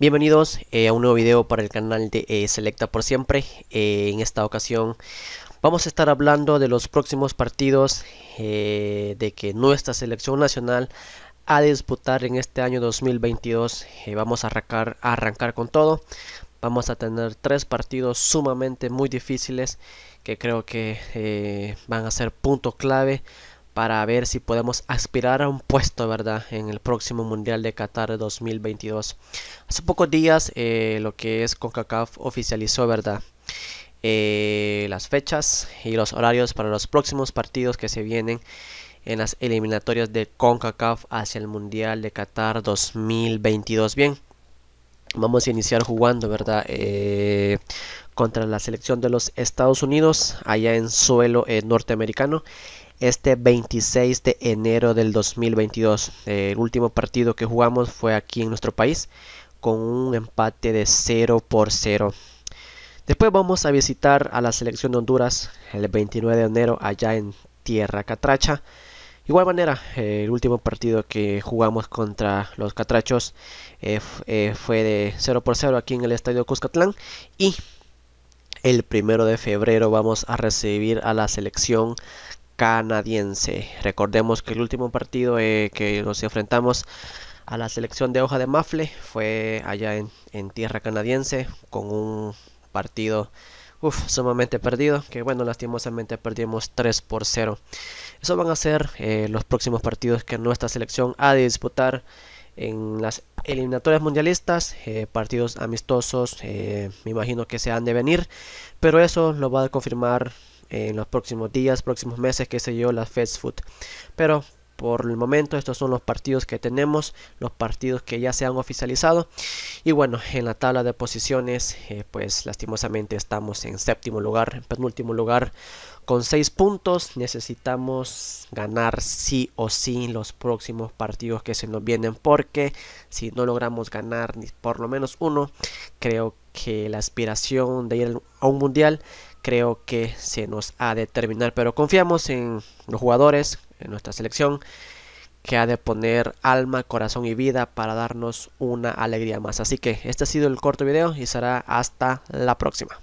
Bienvenidos eh, a un nuevo video para el canal de eh, Selecta por siempre. Eh, en esta ocasión vamos a estar hablando de los próximos partidos de que nuestra selección nacional a disputar en este año 2022. vamos a arrancar, a arrancar con todo. Vamos a tener tres partidos sumamente muy difíciles que creo que van a ser punto clave para ver si podemos aspirar a un puesto, ¿verdad? En el próximo Mundial de Qatar 2022. Hace pocos días eh, lo que es CONCACAF oficializó, ¿verdad? Eh, las fechas y los horarios para los próximos partidos que se vienen en las eliminatorias de CONCACAF hacia el Mundial de Qatar 2022. Bien, vamos a iniciar jugando, ¿verdad? Eh, contra la selección de los Estados Unidos allá en suelo norteamericano este 26 de enero del 2022. el último partido que jugamos fue aquí en nuestro país con un empate de 0 por 0. Después vamos a visitar a la selección de Honduras el 29 de enero allá en Tierra Catracha. Igual manera, el último partido que jugamos contra los Catrachos eh, eh, fue de 0 por 0 aquí en el Estadio Cuscatlán y el primero de febrero vamos a recibir a la selección canadiense. Recordemos que el último partido eh, que nos enfrentamos a la selección de hoja de mafle fue allá en, tierra canadiense con un partido sumamente perdido que bueno lastimosamente perdimos 3 por 0 eso van a ser eh, los próximos partidos que nuestra selección ha de disputar en las eliminatorias mundialistas, eh, partidos amistosos, me imagino que se han de venir, pero eso lo va a confirmar en los próximos días, próximos meses, que se yo, la Fast Food. Pero por el momento estos son los partidos que tenemos, los partidos que ya se han oficializado. Y bueno, en la tabla de posiciones, eh, pues lastimosamente estamos en séptimo lugar, en penúltimo lugar con seis puntos. Necesitamos ganar sí o sí los próximos partidos que se nos vienen porque si no logramos ganar ni por lo menos uno, creo que la aspiración de ir a un mundial creo que se nos ha de terminar. Pero confiamos en los jugadores, en nuestra selección, que ha de poner alma, corazón y vida para darnos una alegría más. Así que este ha sido el corto video y será hasta la próxima.